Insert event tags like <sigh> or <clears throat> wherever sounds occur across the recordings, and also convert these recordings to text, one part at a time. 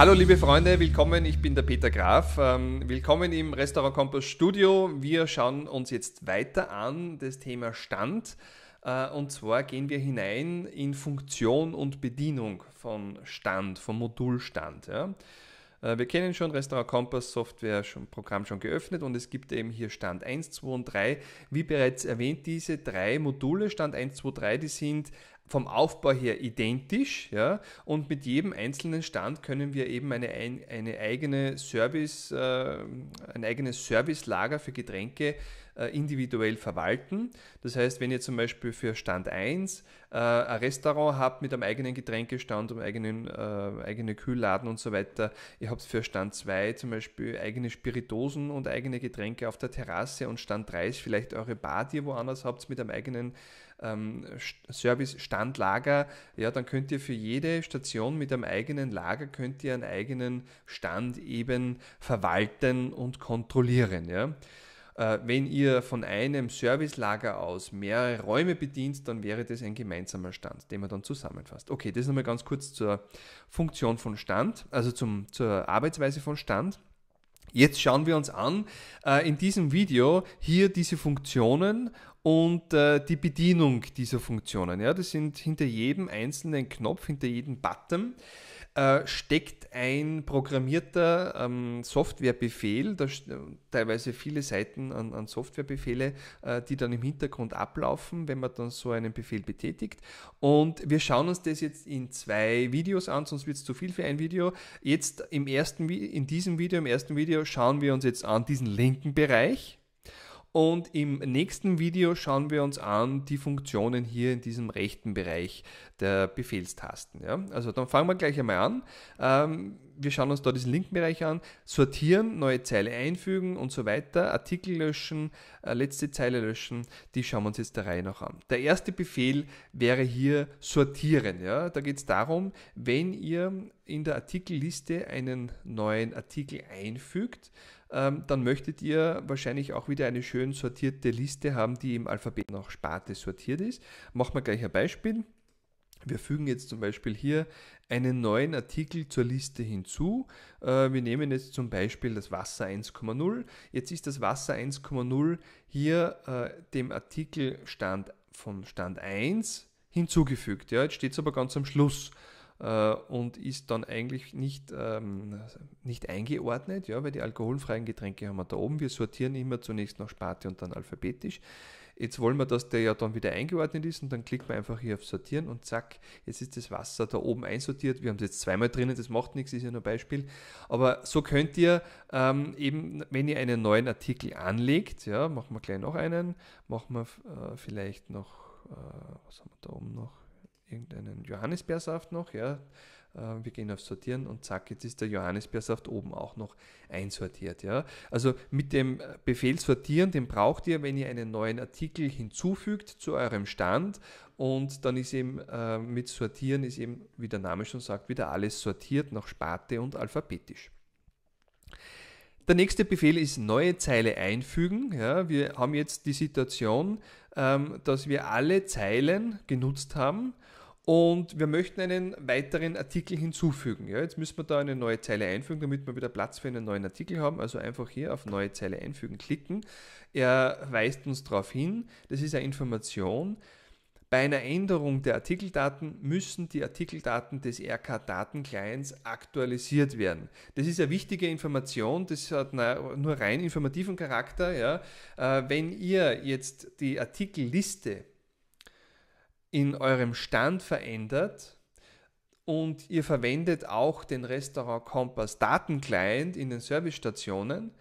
Hallo liebe Freunde, willkommen. Ich bin der Peter Graf. Ähm, willkommen im Restaurant Kompass Studio. Wir schauen uns jetzt weiter an das Thema Stand. Äh, und zwar gehen wir hinein in Funktion und Bedienung von Stand, vom Modulstand. Äh, wir kennen schon Restaurant Compass Software, schon, Programm schon geöffnet und es gibt eben hier Stand 1, 2 und 3. Wie bereits erwähnt, diese drei Module, Stand 1, 2, 3, die sind vom Aufbau her identisch ja, und mit jedem einzelnen Stand können wir eben eine, eine eigene Service, äh, ein eigenes Servicelager für Getränke äh, individuell verwalten. Das heißt, wenn ihr zum Beispiel für Stand 1 äh, ein Restaurant habt mit einem eigenen Getränkestand, einem eigenen äh, eigene Kühlladen und so weiter, ihr habt für Stand 2 zum Beispiel eigene Spiritosen und eigene Getränke auf der Terrasse und Stand 3 ist vielleicht eure Bar, die ihr woanders habt mit einem eigenen ähm, Service-Standlager, ja, dann könnt ihr für jede Station mit einem eigenen Lager könnt ihr einen eigenen Stand eben verwalten und kontrollieren. Ja. Äh, wenn ihr von einem Servicelager aus mehrere Räume bedient, dann wäre das ein gemeinsamer Stand, den man dann zusammenfasst. Okay, das nochmal ganz kurz zur Funktion von Stand, also zum, zur Arbeitsweise von Stand. Jetzt schauen wir uns an äh, in diesem Video hier diese Funktionen und äh, die Bedienung dieser Funktionen. Ja, das sind hinter jedem einzelnen Knopf, hinter jedem Button äh, steckt ein programmierter ähm, Softwarebefehl, da teilweise viele Seiten an, an Softwarebefehle, äh, die dann im Hintergrund ablaufen, wenn man dann so einen Befehl betätigt. Und wir schauen uns das jetzt in zwei Videos an, sonst wird es zu viel für ein Video. Jetzt im ersten, in diesem Video, im ersten Video schauen wir uns jetzt an diesen linken Bereich, und im nächsten Video schauen wir uns an die Funktionen hier in diesem rechten Bereich der Befehlstasten. Ja? Also dann fangen wir gleich einmal an. Ähm, wir schauen uns da diesen linken Bereich an. Sortieren, neue Zeile einfügen und so weiter. Artikel löschen, äh, letzte Zeile löschen. Die schauen wir uns jetzt der Reihe noch an. Der erste Befehl wäre hier sortieren. Ja? Da geht es darum, wenn ihr in der Artikelliste einen neuen Artikel einfügt, ähm, dann möchtet ihr wahrscheinlich auch wieder eine schön sortierte Liste haben, die im Alphabet nach Sparte sortiert ist. Machen wir gleich ein Beispiel. Wir fügen jetzt zum Beispiel hier einen neuen Artikel zur Liste hinzu. Äh, wir nehmen jetzt zum Beispiel das Wasser 1,0. Jetzt ist das Wasser 1,0 hier äh, dem Artikelstand von Stand 1 hinzugefügt. Ja, jetzt steht es aber ganz am Schluss äh, und ist dann eigentlich nicht, ähm, nicht eingeordnet, ja, weil die alkoholfreien Getränke haben wir da oben. Wir sortieren immer zunächst nach Sparte und dann alphabetisch. Jetzt wollen wir, dass der ja dann wieder eingeordnet ist und dann klickt man einfach hier auf Sortieren und zack, jetzt ist das Wasser da oben einsortiert. Wir haben es jetzt zweimal drinnen, das macht nichts, ist ja nur ein Beispiel. Aber so könnt ihr ähm, eben, wenn ihr einen neuen Artikel anlegt, ja, machen wir gleich noch einen, machen wir äh, vielleicht noch, äh, was haben wir da oben noch? irgendeinen Johannisbeersaft noch, ja. Äh, wir gehen auf Sortieren und zack, jetzt ist der Johannisbeersaft oben auch noch einsortiert. Ja. Also mit dem Befehl Sortieren, den braucht ihr, wenn ihr einen neuen Artikel hinzufügt zu eurem Stand und dann ist eben äh, mit Sortieren ist eben, wie der Name schon sagt, wieder alles sortiert nach Sparte und alphabetisch. Der nächste Befehl ist neue Zeile einfügen. Ja, wir haben jetzt die Situation, ähm, dass wir alle Zeilen genutzt haben und wir möchten einen weiteren Artikel hinzufügen. Ja, jetzt müssen wir da eine neue Zeile einfügen, damit wir wieder Platz für einen neuen Artikel haben. Also einfach hier auf neue Zeile einfügen klicken. Er weist uns darauf hin, das ist eine Information. Bei einer Änderung der Artikeldaten müssen die Artikeldaten des RK-Datenclients aktualisiert werden. Das ist eine wichtige Information, das hat nur rein informativen Charakter. Ja. Äh, wenn ihr jetzt die Artikelliste in eurem Stand verändert und ihr verwendet auch den Restaurant Kompass Datenclient in den Servicestationen,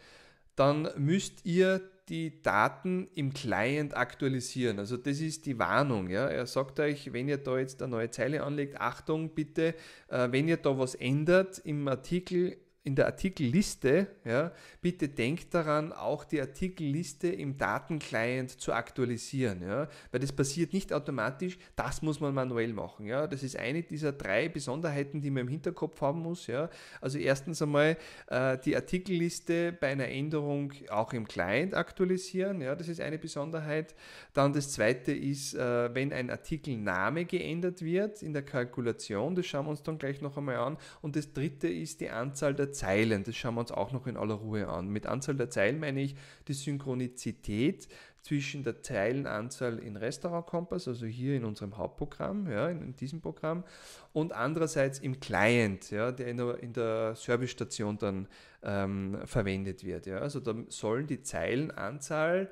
dann müsst ihr die Daten im Client aktualisieren. Also das ist die Warnung. Ja? Er sagt euch, wenn ihr da jetzt eine neue Zeile anlegt, Achtung bitte, äh, wenn ihr da was ändert im Artikel in der Artikelliste, ja, bitte denkt daran, auch die Artikelliste im Datenclient zu aktualisieren, ja, weil das passiert nicht automatisch, das muss man manuell machen, ja, das ist eine dieser drei Besonderheiten, die man im Hinterkopf haben muss, ja, also erstens einmal äh, die Artikelliste bei einer Änderung auch im Client aktualisieren, ja, das ist eine Besonderheit, dann das zweite ist, äh, wenn ein Artikelname geändert wird in der Kalkulation, das schauen wir uns dann gleich noch einmal an und das dritte ist die Anzahl der der Zeilen. Das schauen wir uns auch noch in aller Ruhe an. Mit Anzahl der Zeilen meine ich die Synchronizität zwischen der Zeilenanzahl in Restaurant Kompass, also hier in unserem Hauptprogramm, ja, in, in diesem Programm, und andererseits im Client, ja, der in der, in der Servicestation dann ähm, verwendet wird. Ja. Also da sollen die Zeilenanzahl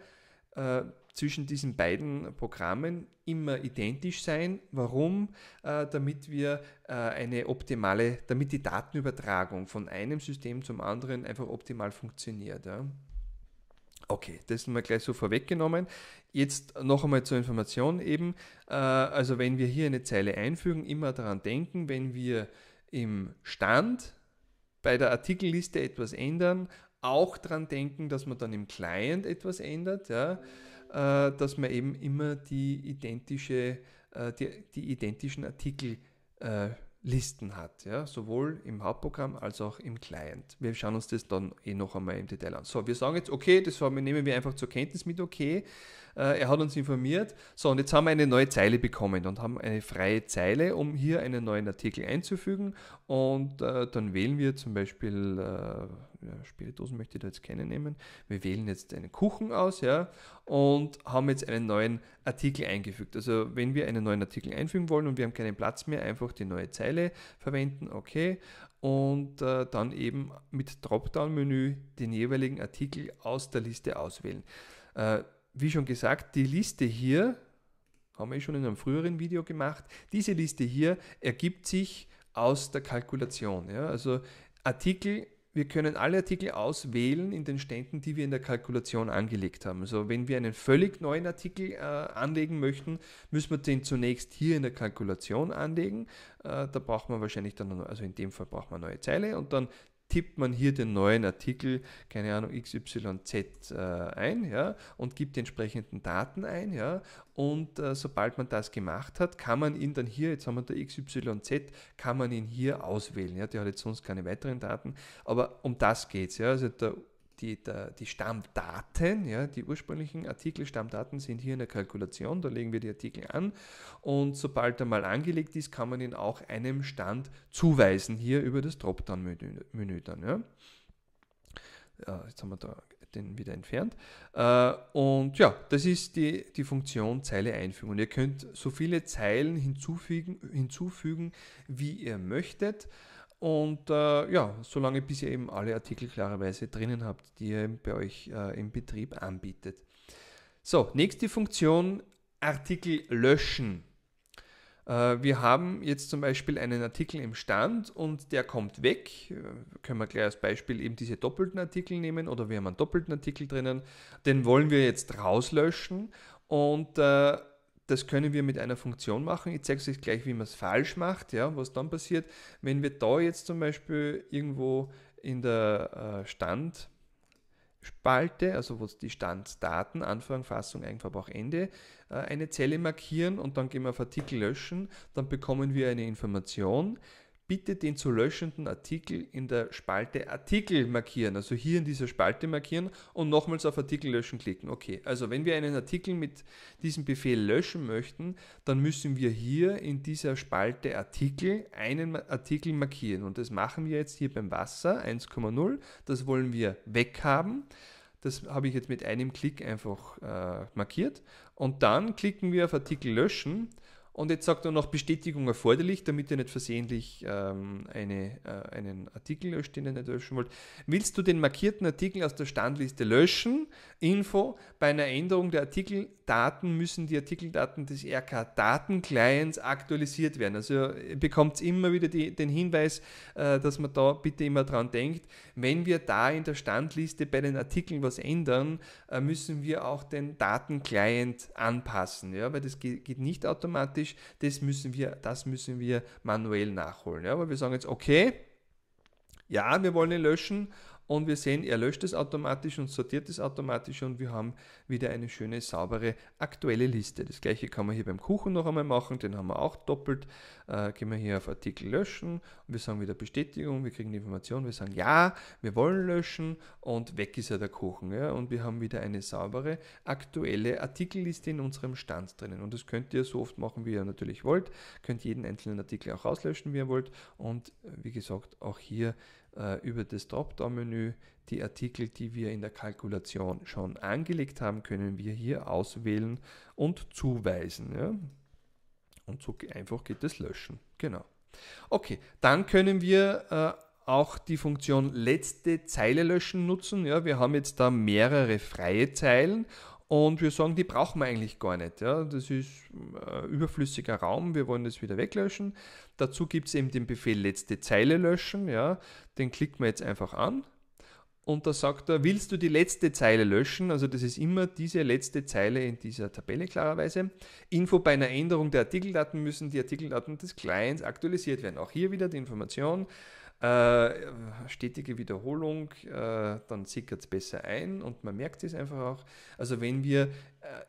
äh, zwischen diesen beiden Programmen immer identisch sein. Warum? Äh, damit wir äh, eine optimale, damit die Datenübertragung von einem System zum anderen einfach optimal funktioniert. Ja? Okay, das haben wir gleich so vorweggenommen. Jetzt noch einmal zur Information eben. Äh, also wenn wir hier eine Zeile einfügen, immer daran denken, wenn wir im Stand bei der Artikelliste etwas ändern auch daran denken, dass man dann im Client etwas ändert, ja, äh, dass man eben immer die, identische, äh, die, die, identischen Artikellisten äh, hat, ja, sowohl im Hauptprogramm als auch im Client. Wir schauen uns das dann eh noch einmal im Detail an. So, wir sagen jetzt, okay, das nehmen wir einfach zur Kenntnis mit, okay, äh, er hat uns informiert. So, und jetzt haben wir eine neue Zeile bekommen und haben eine freie Zeile, um hier einen neuen Artikel einzufügen. Und äh, dann wählen wir zum Beispiel, äh, ja, Spiritosen möchte ich da jetzt keine nehmen. Wir wählen jetzt einen Kuchen aus, ja, und haben jetzt einen neuen Artikel eingefügt. Also, wenn wir einen neuen Artikel einfügen wollen und wir haben keinen Platz mehr, einfach die neue Zeile verwenden, okay. Und äh, dann eben mit Dropdown-Menü den jeweiligen Artikel aus der Liste auswählen. Äh, wie schon gesagt, die Liste hier, haben wir eh schon in einem früheren Video gemacht, diese Liste hier ergibt sich aus der Kalkulation. Ja? Also Artikel, wir können alle Artikel auswählen in den Ständen, die wir in der Kalkulation angelegt haben. Also wenn wir einen völlig neuen Artikel äh, anlegen möchten, müssen wir den zunächst hier in der Kalkulation anlegen. Äh, da braucht man wahrscheinlich dann, also in dem Fall braucht man neue Zeile und dann tippt man hier den neuen Artikel, keine Ahnung, XYZ äh, ein ja, und gibt die entsprechenden Daten ein. Ja, und äh, sobald man das gemacht hat, kann man ihn dann hier, jetzt haben wir da XYZ, kann man ihn hier auswählen. Ja, der hat jetzt sonst keine weiteren Daten, aber um das geht es. Ja, also der die, der, die Stammdaten, ja, die ursprünglichen Artikelstammdaten sind hier in der Kalkulation, da legen wir die Artikel an und sobald er mal angelegt ist, kann man ihn auch einem Stand zuweisen, hier über das Dropdown-Menü dann. Ja. ja. jetzt haben wir da den wieder entfernt. Äh, und ja, das ist die, die Funktion Zeile einfügen. Und ihr könnt so viele Zeilen hinzufügen, hinzufügen wie ihr möchtet. Und äh, ja, solange bis ihr eben alle Artikel klarerweise drinnen habt, die ihr bei euch äh, im Betrieb anbietet. So, nächste Funktion, Artikel löschen. Äh, wir haben jetzt zum Beispiel einen Artikel im Stand und der kommt weg. Äh, können wir gleich als Beispiel eben diese doppelten Artikel nehmen oder wir haben einen doppelten Artikel drinnen. Den wollen wir jetzt rauslöschen und äh, das können wir mit einer Funktion machen. Ich zeige euch gleich, wie man es falsch macht, ja, was dann passiert. Wenn wir da jetzt zum Beispiel irgendwo in der äh, Standspalte, also wo die Standdaten, Anfang, Fassung, Eigenverbrauch, Ende, äh, eine Zelle markieren und dann gehen wir auf Artikel löschen, dann bekommen wir eine Information bitte den zu löschenden Artikel in der Spalte Artikel markieren. Also hier in dieser Spalte markieren und nochmals auf Artikel löschen klicken. Okay, also wenn wir einen Artikel mit diesem Befehl löschen möchten, dann müssen wir hier in dieser Spalte Artikel einen Artikel markieren. Und das machen wir jetzt hier beim Wasser 1,0. Das wollen wir weghaben. Das habe ich jetzt mit einem Klick einfach äh, markiert. Und dann klicken wir auf Artikel löschen und jetzt sagt er noch Bestätigung erforderlich, damit ihr nicht versehentlich ähm, eine, äh, einen Artikel löscht, den ihr nicht löschen wollt. Willst du den markierten Artikel aus der Standliste löschen? Info, bei einer Änderung der Artikel Daten müssen die Artikeldaten des RK-Datenclients aktualisiert werden. Also ihr bekommt immer wieder die, den Hinweis, äh, dass man da bitte immer dran denkt. Wenn wir da in der Standliste bei den Artikeln was ändern, äh, müssen wir auch den Datenclient anpassen, ja, weil das geht, geht, nicht automatisch. Das müssen wir, das müssen wir manuell nachholen. Ja, weil wir sagen jetzt okay. Ja, wir wollen ihn löschen, und wir sehen, er löscht es automatisch und sortiert es automatisch und wir haben wieder eine schöne, saubere, aktuelle Liste. Das gleiche kann man hier beim Kuchen noch einmal machen, den haben wir auch doppelt. Äh, gehen wir hier auf Artikel löschen und wir sagen wieder Bestätigung, wir kriegen die Information, wir sagen ja, wir wollen löschen und weg ist ja der Kuchen. Ja? Und wir haben wieder eine saubere, aktuelle Artikelliste in unserem Stand drinnen. Und das könnt ihr so oft machen, wie ihr natürlich wollt. Könnt jeden einzelnen Artikel auch auslöschen, wie ihr wollt. Und äh, wie gesagt, auch hier äh, über das Dropdown-Menü die Artikel, die wir in der Kalkulation schon angelegt haben, können wir hier auswählen und zuweisen. Ja? Und so einfach geht das Löschen. Genau. Okay, dann können wir äh, auch die Funktion letzte Zeile löschen nutzen. Ja, wir haben jetzt da mehrere freie Zeilen und wir sagen, die brauchen wir eigentlich gar nicht. Ja? Das ist äh, überflüssiger Raum, wir wollen das wieder weglöschen. Dazu gibt es eben den Befehl letzte Zeile löschen. Ja? Den klicken wir jetzt einfach an. Und da sagt er, willst du die letzte Zeile löschen? Also das ist immer diese letzte Zeile in dieser Tabelle klarerweise. Info bei einer Änderung der Artikeldaten müssen die Artikeldaten des Clients aktualisiert werden. Auch hier wieder die Information. Äh, stetige Wiederholung, äh, dann sickert es besser ein und man merkt es einfach auch. Also wenn wir äh,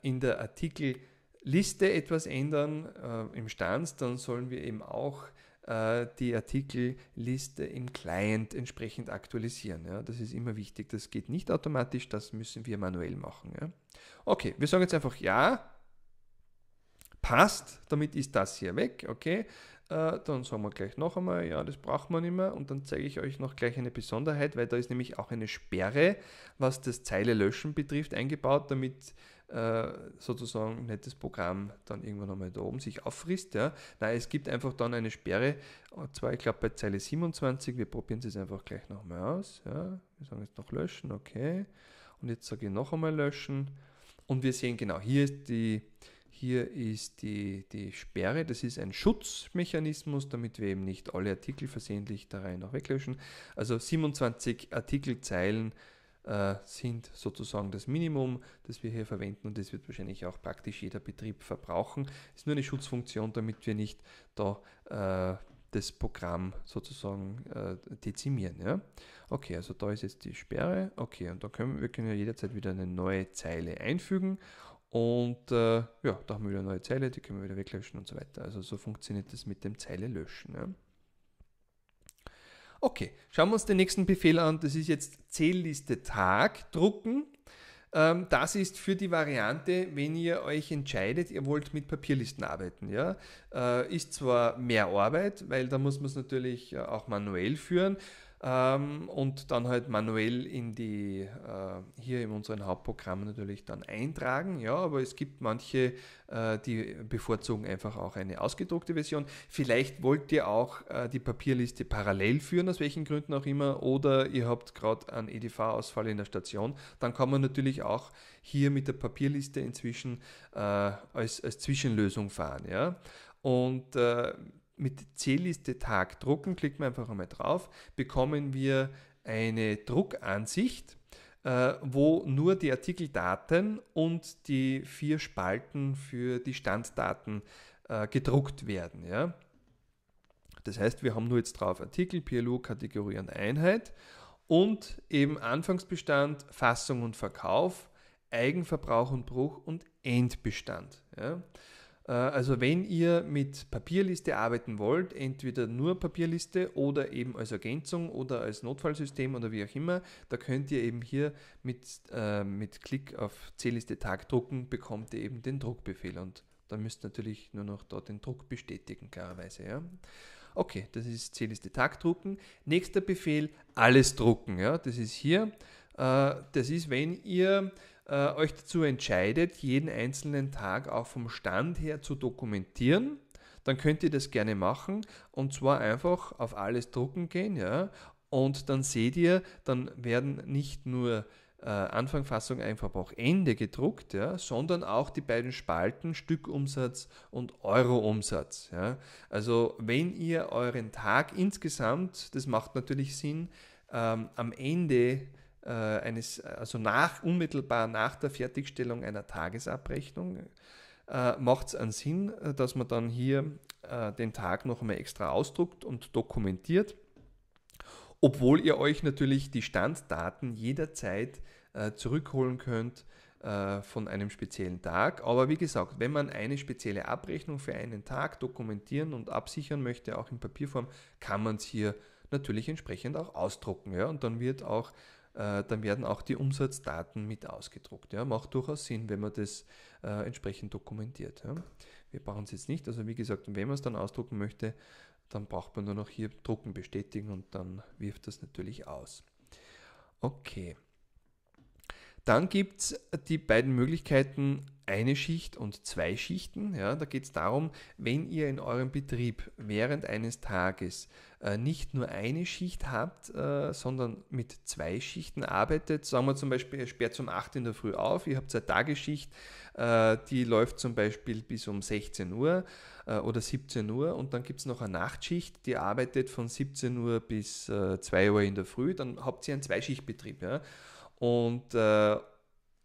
in der Artikelliste etwas ändern äh, im Stanz, dann sollen wir eben auch äh, die Artikelliste im Client entsprechend aktualisieren. Ja? Das ist immer wichtig. Das geht nicht automatisch, das müssen wir manuell machen. Ja? Okay, wir sagen jetzt einfach ja, passt, damit ist das hier weg, okay. Äh, dann sagen wir gleich noch einmal, ja, das braucht man nicht mehr. Und dann zeige ich euch noch gleich eine Besonderheit, weil da ist nämlich auch eine Sperre, was das Zeile löschen betrifft, eingebaut, damit äh, sozusagen nicht das Programm dann irgendwann einmal da oben sich auffrisst. Ja. Nein, es gibt einfach dann eine Sperre, und zwar ich glaube bei Zeile 27, wir probieren es jetzt einfach gleich noch mal aus. Ja. Wir sagen jetzt noch löschen, okay. Und jetzt sage ich noch einmal löschen. Und wir sehen genau, hier ist die, hier ist die, die Sperre, das ist ein Schutzmechanismus, damit wir eben nicht alle Artikel versehentlich da rein nach weglöschen. Also 27 Artikelzeilen äh, sind sozusagen das Minimum, das wir hier verwenden und das wird wahrscheinlich auch praktisch jeder Betrieb verbrauchen. Ist nur eine Schutzfunktion, damit wir nicht da äh, das Programm sozusagen äh, dezimieren. Ja? Okay, also da ist jetzt die Sperre. Okay, und da können wir, wir können ja jederzeit wieder eine neue Zeile einfügen und äh, ja, da haben wir wieder eine neue Zeile, die können wir wieder weglöschen und so weiter. Also so funktioniert das mit dem Zeile löschen. Ja. Okay, schauen wir uns den nächsten Befehl an. Das ist jetzt Zählliste Tag drucken. Ähm, das ist für die Variante, wenn ihr euch entscheidet, ihr wollt mit Papierlisten arbeiten. Ja? Äh, ist zwar mehr Arbeit, weil da muss man es natürlich äh, auch manuell führen, ähm, und dann halt manuell in die, äh, hier in unseren Hauptprogramm natürlich dann eintragen. Ja, aber es gibt manche, äh, die bevorzugen einfach auch eine ausgedruckte Version. Vielleicht wollt ihr auch äh, die Papierliste parallel führen, aus welchen Gründen auch immer, oder ihr habt gerade einen EDV-Ausfall in der Station. Dann kann man natürlich auch hier mit der Papierliste inzwischen äh, als, als Zwischenlösung fahren. Ja? Und äh, mit C-Liste Tag drucken, klicken wir einfach einmal drauf, bekommen wir eine Druckansicht, äh, wo nur die Artikeldaten und die vier Spalten für die Standdaten äh, gedruckt werden. Das heißt, wir haben nur jetzt drauf Artikel, PLU, Kategorie und Einheit und eben Anfangsbestand, Fassung und Verkauf, Eigenverbrauch und Bruch und Endbestand. Ja? Äh, also wenn ihr mit Papierliste arbeiten wollt, entweder nur Papierliste oder eben als Ergänzung oder als Notfallsystem oder wie auch immer, da könnt ihr eben hier mit, äh, mit Klick auf C-Liste Tag drucken, bekommt ihr eben den Druckbefehl und dann müsst ihr natürlich nur noch dort den Druck bestätigen, klarerweise. Ja. Okay, das ist C-Liste Tag drucken. Nächster Befehl, alles drucken. Ja. Das ist hier. Äh, das ist, wenn ihr äh, euch dazu entscheidet, jeden einzelnen Tag auch vom Stand her zu dokumentieren, dann könnt ihr das gerne machen und zwar einfach auf alles drucken gehen, ja, und dann seht ihr, dann werden nicht nur äh, einfach auch Ende gedruckt, ja, sondern auch die beiden Spalten Stückumsatz und Euroumsatz. Ja. Also wenn ihr euren Tag insgesamt, das macht natürlich Sinn, ähm, am Ende äh, eines, also nach, unmittelbar nach der Fertigstellung einer Tagesabrechnung, äh, macht es einen Sinn, äh, dass man dann hier äh, den Tag noch einmal extra ausdruckt und dokumentiert, obwohl ihr euch natürlich die Standdaten jederzeit äh, zurückholen könnt äh, von einem speziellen Tag. Aber wie gesagt, wenn man eine spezielle Abrechnung für einen Tag dokumentieren und absichern möchte, auch in Papierform, kann man es hier natürlich entsprechend auch ausdrucken. Ja? Und dann wird auch äh, dann werden auch die Umsatzdaten mit ausgedruckt. Ja? Macht durchaus Sinn, wenn man das äh, entsprechend dokumentiert. Ja? Wir brauchen es jetzt nicht. Also wie gesagt, wenn man es dann ausdrucken möchte, dann braucht man nur noch hier drucken, bestätigen und dann wirft das natürlich aus. Okay. Dann gibt es die beiden Möglichkeiten, eine Schicht und zwei Schichten. Ja, da geht es darum, wenn ihr in eurem Betrieb während eines Tages äh, nicht nur eine Schicht habt, äh, sondern mit zwei Schichten arbeitet. Sagen wir zum Beispiel, ihr sperrt um 8 in der Früh auf, ihr habt eine Tagesschicht, äh, die läuft zum Beispiel bis um 16 Uhr äh, oder 17 Uhr und dann gibt es noch eine Nachtschicht, die arbeitet von 17 Uhr bis 2 äh, Uhr in der Früh. Dann habt ihr einen Zweischichtbetrieb. Ja? Und äh,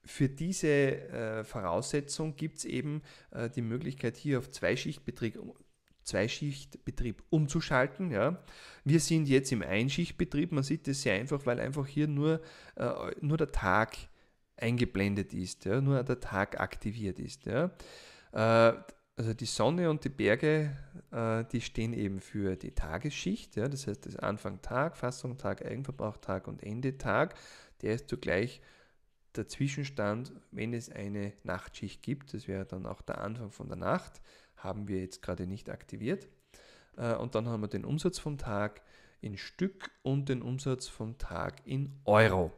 für diese äh, Voraussetzung gibt es eben äh, die Möglichkeit, hier auf Zweischichtbetrieb, Zweischichtbetrieb umzuschalten. Ja. Wir sind jetzt im Einschichtbetrieb. Man sieht das sehr einfach, weil einfach hier nur, äh, nur der Tag eingeblendet ist, ja, nur der Tag aktiviert ist. Ja. Äh, also die Sonne und die Berge, äh, die stehen eben für die Tagesschicht. Ja. Das heißt, das Anfang Tag, Fassung Tag, Eigenverbrauch Tag und Ende Tag. Der ist zugleich der Zwischenstand, wenn es eine Nachtschicht gibt, das wäre dann auch der Anfang von der Nacht, haben wir jetzt gerade nicht aktiviert. Äh, und dann haben wir den Umsatz vom Tag in Stück und den Umsatz vom Tag in Euro.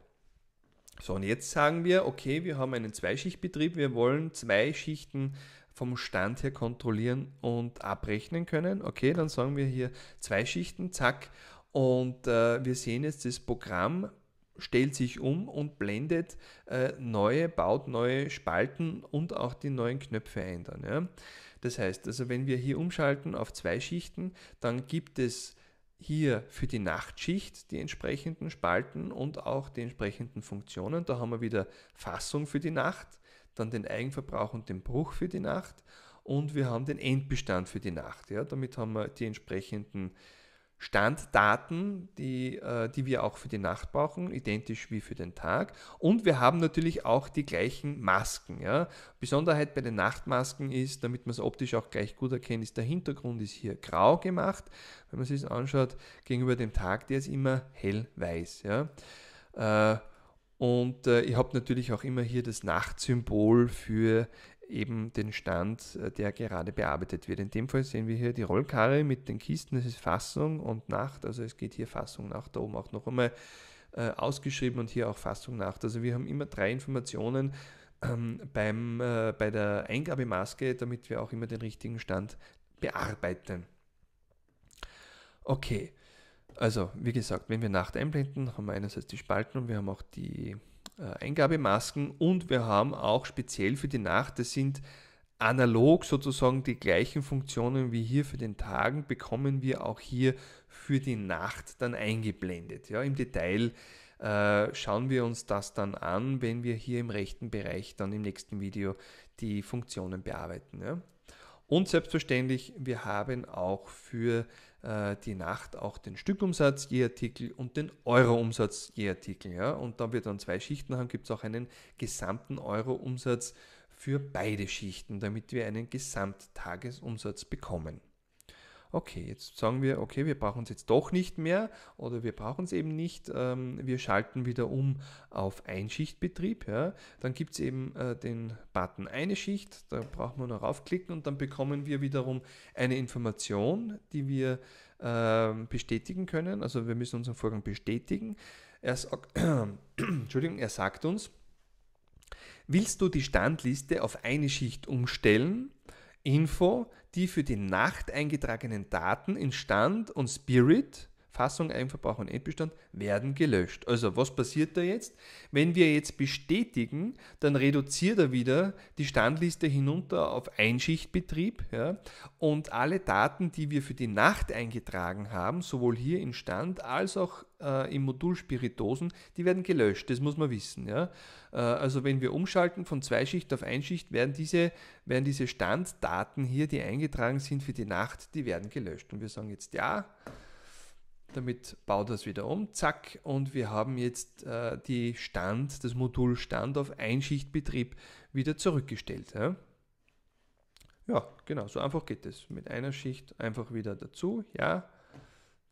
So, und jetzt sagen wir, okay, wir haben einen Zweischichtbetrieb, wir wollen zwei Schichten vom Stand her kontrollieren und abrechnen können. Okay, dann sagen wir hier zwei Schichten, zack. Und äh, wir sehen jetzt das Programm stellt sich um und blendet äh, neue, baut neue Spalten und auch die neuen Knöpfe ein dann. Ja. Das heißt, also wenn wir hier umschalten auf zwei Schichten, dann gibt es hier für die Nachtschicht die entsprechenden Spalten und auch die entsprechenden Funktionen. Da haben wir wieder Fassung für die Nacht, dann den Eigenverbrauch und den Bruch für die Nacht und wir haben den Endbestand für die Nacht. Ja. Damit haben wir die entsprechenden Standdaten, die, äh, die wir auch für die Nacht brauchen, identisch wie für den Tag. Und wir haben natürlich auch die gleichen Masken. Ja? Besonderheit bei den Nachtmasken ist, damit man es optisch auch gleich gut erkennt, ist der Hintergrund ist hier grau gemacht, wenn man es sich anschaut, gegenüber dem Tag, der ist immer hellweiß. Ja? Äh, und äh, ich habe natürlich auch immer hier das Nachtsymbol für eben den Stand, äh, der gerade bearbeitet wird. In dem Fall sehen wir hier die Rollkarre mit den Kisten, das ist Fassung und Nacht, also es geht hier Fassung Nacht da oben auch noch einmal äh, ausgeschrieben und hier auch Fassung Nacht. Also wir haben immer drei Informationen ähm, beim, äh, bei der Eingabemaske, damit wir auch immer den richtigen Stand bearbeiten. Okay, also wie gesagt, wenn wir Nacht einblenden, haben wir einerseits die Spalten und wir haben auch die äh, Eingabemasken und wir haben auch speziell für die Nacht, das sind analog sozusagen die gleichen Funktionen wie hier für den Tagen, bekommen wir auch hier für die Nacht dann eingeblendet. Ja, Im Detail äh, schauen wir uns das dann an, wenn wir hier im rechten Bereich dann im nächsten Video die Funktionen bearbeiten. Ja. Und selbstverständlich, wir haben auch für äh, die Nacht auch den Stückumsatz je Artikel und den Euroumsatz je Artikel. Ja? Und da wir dann zwei Schichten haben, gibt es auch einen gesamten Euroumsatz für beide Schichten, damit wir einen Gesamttagesumsatz bekommen okay, jetzt sagen wir, okay, wir brauchen es jetzt doch nicht mehr oder wir brauchen es eben nicht, ähm, wir schalten wieder um auf Einschichtbetrieb. Ja. Dann gibt es eben äh, den Button eine Schicht, da brauchen wir nur raufklicken und dann bekommen wir wiederum eine Information, die wir äh, bestätigen können. Also wir müssen unseren Vorgang bestätigen. Er, äh, <clears throat> Entschuldigung, er sagt uns, Willst du die Standliste auf eine Schicht umstellen? Info, die für die Nacht eingetragenen Daten in Stand und Spirit Fassung, Eigenverbrauch und Endbestand werden gelöscht. Also was passiert da jetzt? Wenn wir jetzt bestätigen, dann reduziert er wieder die Standliste hinunter auf Einschichtbetrieb ja, und alle Daten, die wir für die Nacht eingetragen haben, sowohl hier in Stand als auch äh, im Modul Spiritosen, die werden gelöscht, das muss man wissen. Ja. Äh, also wenn wir umschalten von Zweischicht auf Einschicht, werden diese, werden diese Standdaten hier, die eingetragen sind für die Nacht, die werden gelöscht. Und wir sagen jetzt ja. Damit baut das wieder um, zack, und wir haben jetzt äh, die Stand, das Modul Stand auf Einschichtbetrieb wieder zurückgestellt. Ja? ja, genau, so einfach geht es. Mit einer Schicht einfach wieder dazu, ja,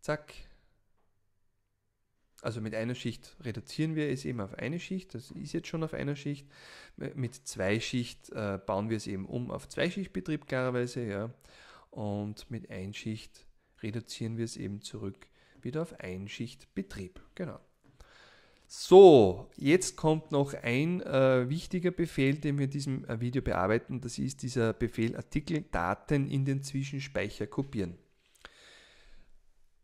zack. Also mit einer Schicht reduzieren wir es eben auf eine Schicht, das ist jetzt schon auf einer Schicht. Mit zwei Schicht äh, bauen wir es eben um auf Zweischichtbetrieb klarerweise, ja. Und mit Einschicht reduzieren wir es eben zurück wieder auf Einschichtbetrieb. Genau. So, jetzt kommt noch ein äh, wichtiger Befehl, den wir in diesem äh, Video bearbeiten. Das ist dieser Befehl Artikel Daten in den Zwischenspeicher kopieren.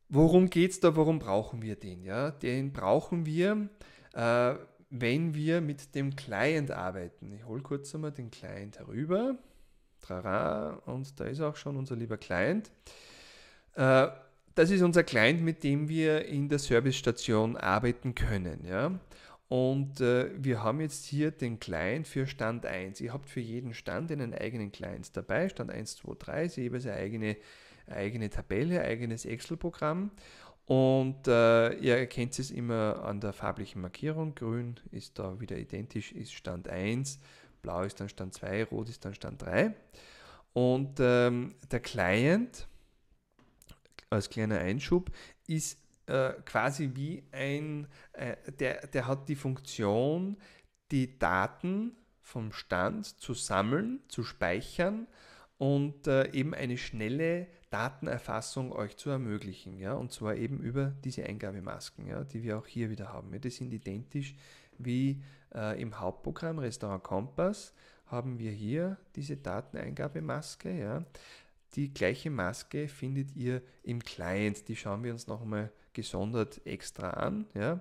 Worum geht es da? Warum brauchen wir den? Ja? Den brauchen wir, äh, wenn wir mit dem Client arbeiten. Ich hole kurz einmal den Client herüber. Trara, und da ist auch schon unser lieber Client. Äh, das ist unser Client, mit dem wir in der Servicestation arbeiten können. Ja? Und äh, wir haben jetzt hier den Client für Stand 1. Ihr habt für jeden Stand einen eigenen Client dabei. Stand 1, 2, 3 ist jeweils eine eigene, eigene Tabelle, eigenes Excel-Programm. Und äh, ihr erkennt es immer an der farblichen Markierung. Grün ist da wieder identisch, ist Stand 1, blau ist dann Stand 2, rot ist dann Stand 3. Und ähm, der Client als kleiner Einschub, ist äh, quasi wie ein, äh, der, der hat die Funktion, die Daten vom Stand zu sammeln, zu speichern und äh, eben eine schnelle Datenerfassung euch zu ermöglichen. Ja? Und zwar eben über diese Eingabemasken, ja? die wir auch hier wieder haben. Ja? Die sind identisch wie äh, im Hauptprogramm Restaurant Kompass haben wir hier diese Dateneingabemaske. Ja? Die gleiche Maske findet ihr im Client. Die schauen wir uns nochmal gesondert extra an. Ja.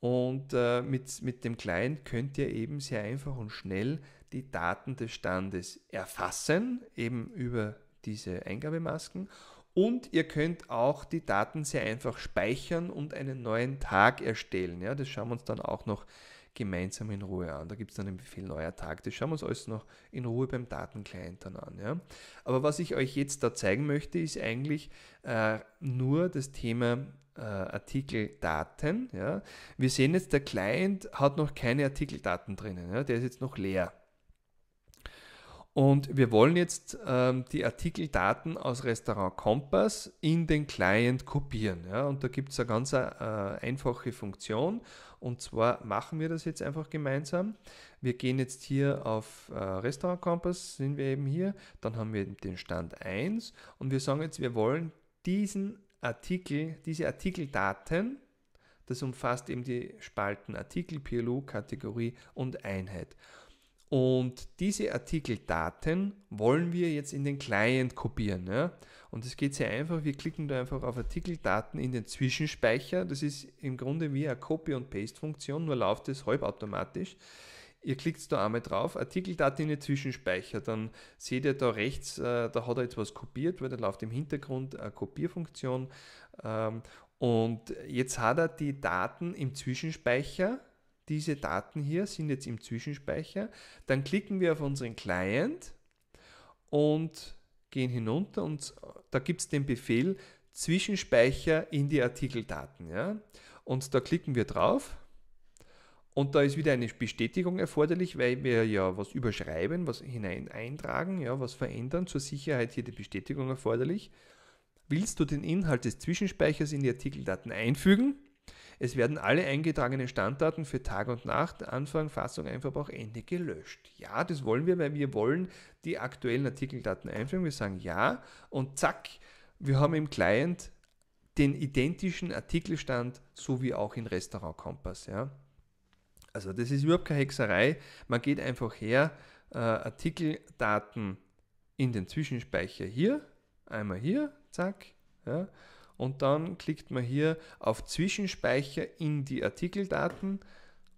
Und äh, mit, mit dem Client könnt ihr eben sehr einfach und schnell die Daten des Standes erfassen, eben über diese Eingabemasken. Und ihr könnt auch die Daten sehr einfach speichern und einen neuen Tag erstellen. Ja, das schauen wir uns dann auch noch an gemeinsam in Ruhe an. Da gibt es dann den Befehl neuer Tag. Das schauen wir uns alles noch in Ruhe beim Datenclient dann an. Ja. Aber was ich euch jetzt da zeigen möchte, ist eigentlich äh, nur das Thema äh, Artikeldaten. Ja. Wir sehen jetzt, der Client hat noch keine Artikeldaten drinnen. Ja. Der ist jetzt noch leer. Und wir wollen jetzt ähm, die Artikeldaten aus Restaurant Compass in den Client kopieren. Ja? Und da gibt es eine ganz äh, einfache Funktion. Und zwar machen wir das jetzt einfach gemeinsam. Wir gehen jetzt hier auf äh, Restaurant Compass, sind wir eben hier. Dann haben wir den Stand 1 und wir sagen jetzt, wir wollen diesen Artikel, diese Artikeldaten, das umfasst eben die Spalten Artikel, PLU, Kategorie und Einheit. Und diese Artikeldaten wollen wir jetzt in den Client kopieren. Ja? Und das geht sehr einfach. Wir klicken da einfach auf Artikeldaten in den Zwischenspeicher. Das ist im Grunde wie eine Copy- und Paste-Funktion, nur läuft es halbautomatisch. Ihr klickt da einmal drauf, Artikeldaten in den Zwischenspeicher. Dann seht ihr da rechts, äh, da hat er etwas kopiert, weil da läuft im Hintergrund eine Kopierfunktion. Ähm, und jetzt hat er die Daten im Zwischenspeicher diese Daten hier sind jetzt im Zwischenspeicher. Dann klicken wir auf unseren Client und gehen hinunter und da gibt es den Befehl Zwischenspeicher in die Artikeldaten. Ja? Und da klicken wir drauf und da ist wieder eine Bestätigung erforderlich, weil wir ja was überschreiben, was hinein eintragen, ja, was verändern. Zur Sicherheit hier die Bestätigung erforderlich. Willst du den Inhalt des Zwischenspeichers in die Artikeldaten einfügen? Es werden alle eingetragenen Standarten für Tag und Nacht, Anfang, Fassung, Einverbrauch, Ende gelöscht. Ja, das wollen wir, weil wir wollen die aktuellen Artikeldaten einführen. Wir sagen ja und zack, wir haben im Client den identischen Artikelstand, so wie auch in Restaurant Kompass. Ja. Also das ist überhaupt keine Hexerei. Man geht einfach her, äh, Artikeldaten in den Zwischenspeicher hier, einmal hier, zack, ja, und dann klickt man hier auf Zwischenspeicher in die Artikeldaten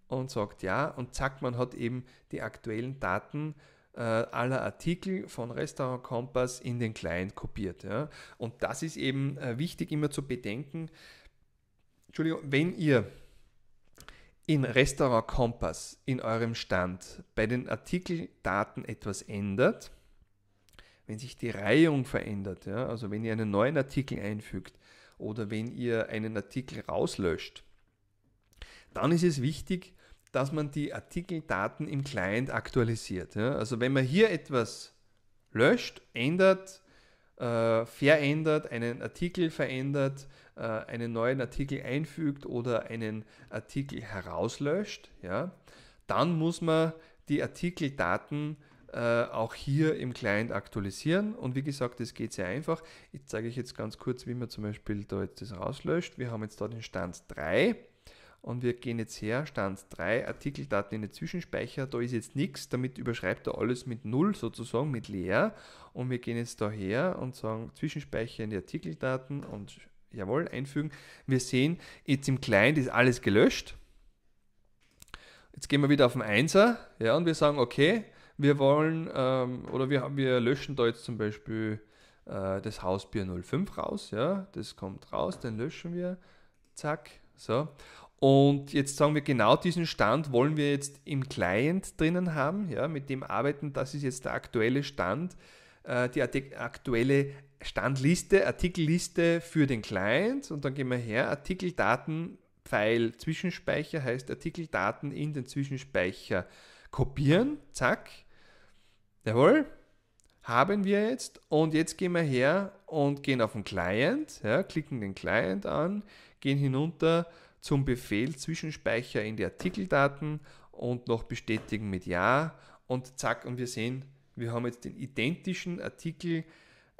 und sagt ja und zack, man hat eben die aktuellen Daten äh, aller Artikel von Restaurant Kompass in den Client kopiert. Ja. Und das ist eben äh, wichtig immer zu bedenken. Entschuldigung, wenn ihr in Restaurant Kompass in eurem Stand bei den Artikeldaten etwas ändert, wenn sich die Reihung verändert, ja, also wenn ihr einen neuen Artikel einfügt oder wenn ihr einen Artikel rauslöscht, dann ist es wichtig, dass man die Artikeldaten im Client aktualisiert. Ja. Also wenn man hier etwas löscht, ändert, äh, verändert, einen Artikel verändert, äh, einen neuen Artikel einfügt oder einen Artikel herauslöscht, ja, dann muss man die Artikeldaten äh, auch hier im Client aktualisieren. Und wie gesagt, das geht sehr einfach. Ich zeige euch jetzt ganz kurz, wie man zum Beispiel da jetzt das rauslöscht. Wir haben jetzt da den Stand 3 und wir gehen jetzt her, Stand 3, Artikeldaten in den Zwischenspeicher, da ist jetzt nichts, damit überschreibt er alles mit 0 sozusagen, mit leer und wir gehen jetzt da her und sagen Zwischenspeicher in die Artikeldaten und jawohl, einfügen. Wir sehen, jetzt im Client ist alles gelöscht. Jetzt gehen wir wieder auf den Einser ja, und wir sagen, okay, wir wollen ähm, oder wir, wir löschen da jetzt zum Beispiel äh, das Hausbier 05 raus, ja, das kommt raus, den löschen wir, zack, so. Und jetzt sagen wir, genau diesen Stand wollen wir jetzt im Client drinnen haben, ja, mit dem arbeiten, das ist jetzt der aktuelle Stand, äh, die aktuelle Standliste, Artikelliste für den Client und dann gehen wir her, Artikeldaten, Pfeil, Zwischenspeicher heißt Artikeldaten in den Zwischenspeicher kopieren, zack, Jawohl, haben wir jetzt. Und jetzt gehen wir her und gehen auf den Client, ja, klicken den Client an, gehen hinunter zum Befehl Zwischenspeicher in die Artikeldaten und noch bestätigen mit Ja. Und zack, und wir sehen, wir haben jetzt den identischen Artikel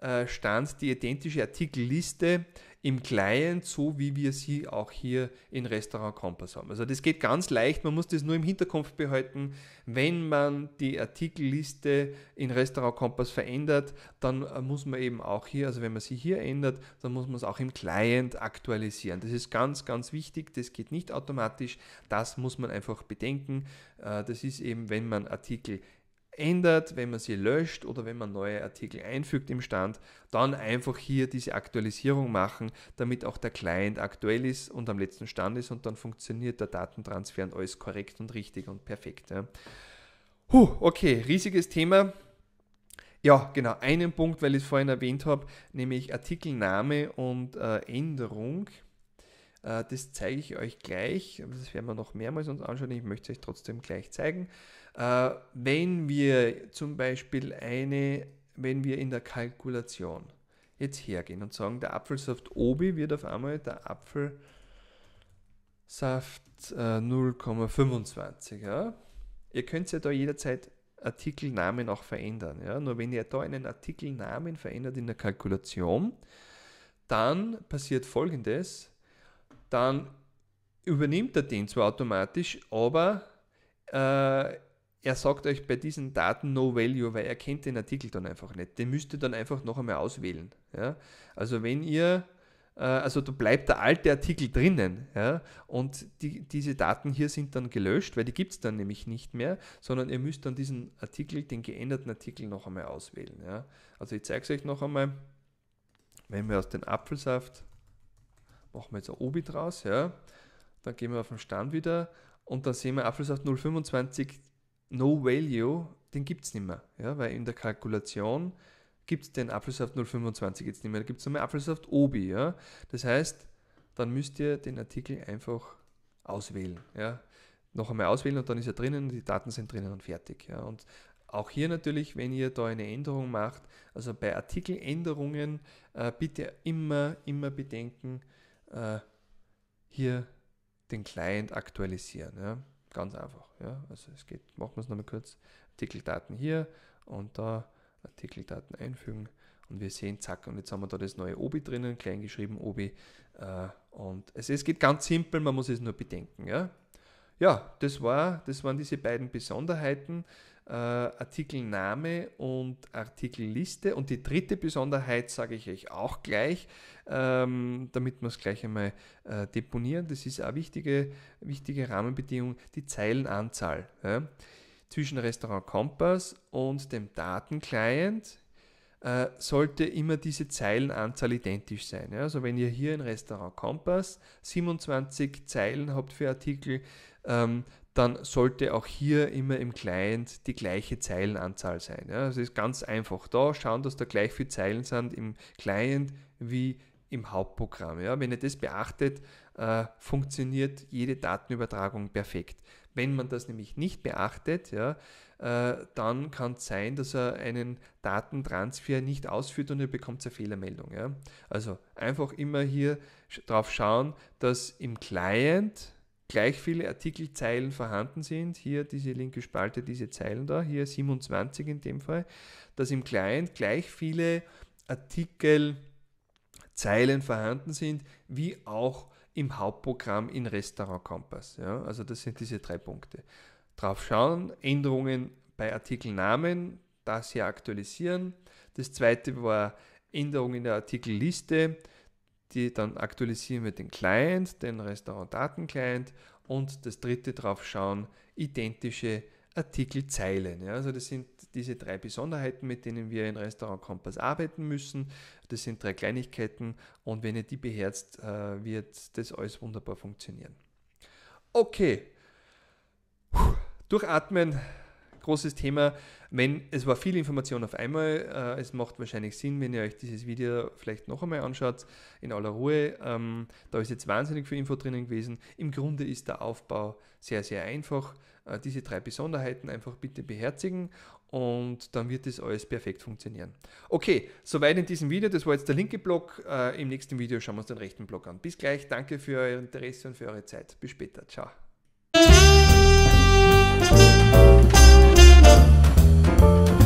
äh, stand die identische Artikelliste im Client, so wie wir sie auch hier in Restaurant Compass haben. Also das geht ganz leicht, man muss das nur im Hinterkopf behalten. Wenn man die Artikelliste in Restaurant Compass verändert, dann äh, muss man eben auch hier, also wenn man sie hier ändert, dann muss man es auch im Client aktualisieren. Das ist ganz, ganz wichtig, das geht nicht automatisch, das muss man einfach bedenken. Äh, das ist eben, wenn man Artikel ändert, wenn man sie löscht oder wenn man neue Artikel einfügt im Stand, dann einfach hier diese Aktualisierung machen, damit auch der Client aktuell ist und am letzten Stand ist und dann funktioniert der Datentransfer und alles korrekt und richtig und perfekt. Ja. Huh, okay, riesiges Thema. Ja, genau, einen Punkt, weil ich es vorhin erwähnt habe, nämlich Artikelname und äh, Änderung. Äh, das zeige ich euch gleich, das werden wir noch mehrmals uns anschauen, ich möchte es euch trotzdem gleich zeigen. Äh, wenn wir zum Beispiel eine, wenn wir in der Kalkulation jetzt hergehen und sagen, der Apfelsaft Obi wird auf einmal der Apfelsaft äh, 0,25. Ja? Ihr könnt ja da jederzeit Artikelnamen auch verändern. Ja? Nur wenn ihr da einen Artikelnamen verändert in der Kalkulation, dann passiert folgendes, dann übernimmt er den zwar automatisch, aber äh, er sagt euch bei diesen Daten no value, weil er kennt den Artikel dann einfach nicht. Den müsst ihr dann einfach noch einmal auswählen. Ja? Also wenn ihr, äh, also da bleibt der alte Artikel drinnen ja? und die, diese Daten hier sind dann gelöscht, weil die gibt es dann nämlich nicht mehr, sondern ihr müsst dann diesen Artikel, den geänderten Artikel noch einmal auswählen. Ja? Also ich zeige es euch noch einmal, wenn wir aus dem Apfelsaft, machen wir jetzt ein Obi draus, ja? dann gehen wir auf den Stand wieder und dann sehen wir Apfelsaft 025 No Value, den gibt es nicht mehr. Ja? Weil in der Kalkulation gibt es den Apfelsaft 025 jetzt nicht mehr. Da gibt es nur mehr Apfelsaft Obi. Ja? Das heißt, dann müsst ihr den Artikel einfach auswählen. Ja? Noch einmal auswählen und dann ist er drinnen, die Daten sind drinnen und fertig. Ja? Und auch hier natürlich, wenn ihr da eine Änderung macht, also bei Artikeländerungen äh, bitte immer, immer bedenken, äh, hier den Client aktualisieren. Ja? Ganz einfach. Ja? Also es geht, machen wir es nochmal kurz. Artikeldaten hier und da Artikeldaten einfügen. Und wir sehen, zack, und jetzt haben wir da das neue Obi drinnen, klein geschrieben Obi. Äh, und also es geht ganz simpel, man muss es nur bedenken. Ja, ja das, war, das waren diese beiden Besonderheiten äh, Artikelname und Artikelliste. Und die dritte Besonderheit sage ich euch auch gleich, ähm, damit wir es gleich einmal äh, deponieren. Das ist eine wichtige, wichtige Rahmenbedingung, die Zeilenanzahl. Ja? Zwischen Restaurant Kompass und dem Datenclient äh, sollte immer diese Zeilenanzahl identisch sein. Also wenn ihr hier in Restaurant Kompass 27 Zeilen habt für Artikel, ähm, dann sollte auch hier immer im Client die gleiche Zeilenanzahl sein. Ja, ist ganz einfach da, schauen, dass da gleich viele Zeilen sind im Client wie im Hauptprogramm. Ja, wenn ihr das beachtet, äh, funktioniert jede Datenübertragung perfekt. Wenn man das nämlich nicht beachtet, ja, äh, dann kann es sein, dass er einen Datentransfer nicht ausführt und ihr bekommt eine Fehlermeldung. Ja. Also einfach immer hier drauf schauen, dass im Client gleich viele Artikelzeilen vorhanden sind. Hier diese linke Spalte, diese Zeilen da, hier 27 in dem Fall, dass im Client gleich viele Artikelzeilen vorhanden sind, wie auch im Hauptprogramm in Restaurant Compass. Ja, also das sind diese drei Punkte. Drauf schauen, Änderungen bei Artikelnamen, das hier aktualisieren. Das zweite war Änderungen in der Artikelliste. Die, dann aktualisieren wir den Client, den Restaurant-Daten-Client und das dritte drauf schauen, identische Artikelzeilen. Ja, also das sind diese drei Besonderheiten, mit denen wir in Restaurant Kompass arbeiten müssen. Das sind drei Kleinigkeiten und wenn ihr die beherzt, äh, wird das alles wunderbar funktionieren. Okay, Puh, durchatmen, großes Thema. Wenn, es war viel Information auf einmal. Äh, es macht wahrscheinlich Sinn, wenn ihr euch dieses Video vielleicht noch einmal anschaut, in aller Ruhe. Ähm, da ist jetzt wahnsinnig viel Info drinnen gewesen. Im Grunde ist der Aufbau sehr, sehr einfach. Äh, diese drei Besonderheiten einfach bitte beherzigen und dann wird das alles perfekt funktionieren. Okay, soweit in diesem Video. Das war jetzt der linke Block. Äh, Im nächsten Video schauen wir uns den rechten Block an. Bis gleich. Danke für euer Interesse und für eure Zeit. Bis später. Ciao. you.